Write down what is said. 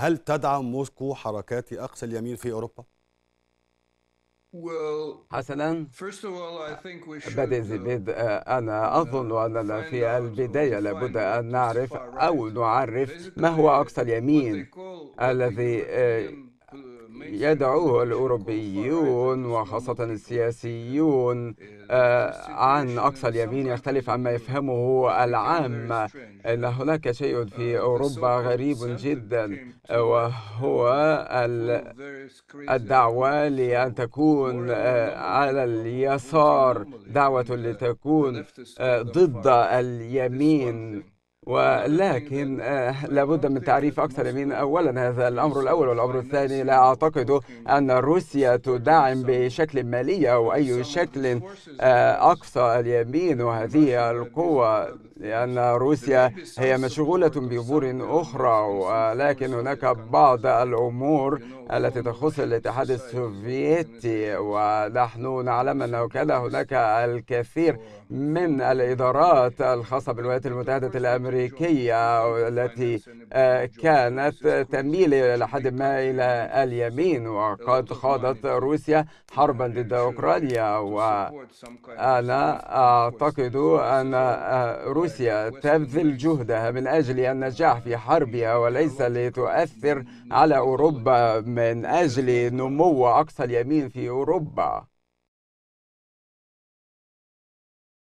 هل تدعم موسكو حركات أقصى اليمين في أوروبا؟ حسنا بدء uh, أنا أظن أننا في البداية لابد أن نعرف أو نعرف ما هو أقصى اليمين الذي يدعوه الأوروبيون وخاصة السياسيون آه، عن أقصى اليمين يختلف عما يفهمه العام إن هناك شيء في أوروبا غريب جدا وهو الدعوة لأن تكون آه، على اليسار دعوة لتكون آه، ضد اليمين ولكن آه، لابد من تعريف أكثر من أولا هذا الأمر الأول والأمر الثاني لا أعتقد أن روسيا تدعم بشكل مالي أو أي شكل آه، أقصى اليمين وهذه القوة لأن روسيا هي مشغولة بأمور أخرى ولكن هناك بعض الأمور التي تخص الاتحاد السوفيتي ونحن نعلم أنه كان هناك الكثير من الإدارات الخاصة بالولايات المتحدة الأمريكية الأمريكية التي آه، كانت تميل إلى حد ما إلى اليمين وقد خاضت روسيا حربا ضد أوكرانيا وأنا أعتقد أن آه، روسيا تبذل جهدها من أجل النجاح في حربها وليس لتؤثر على أوروبا من أجل نمو أقصى اليمين في أوروبا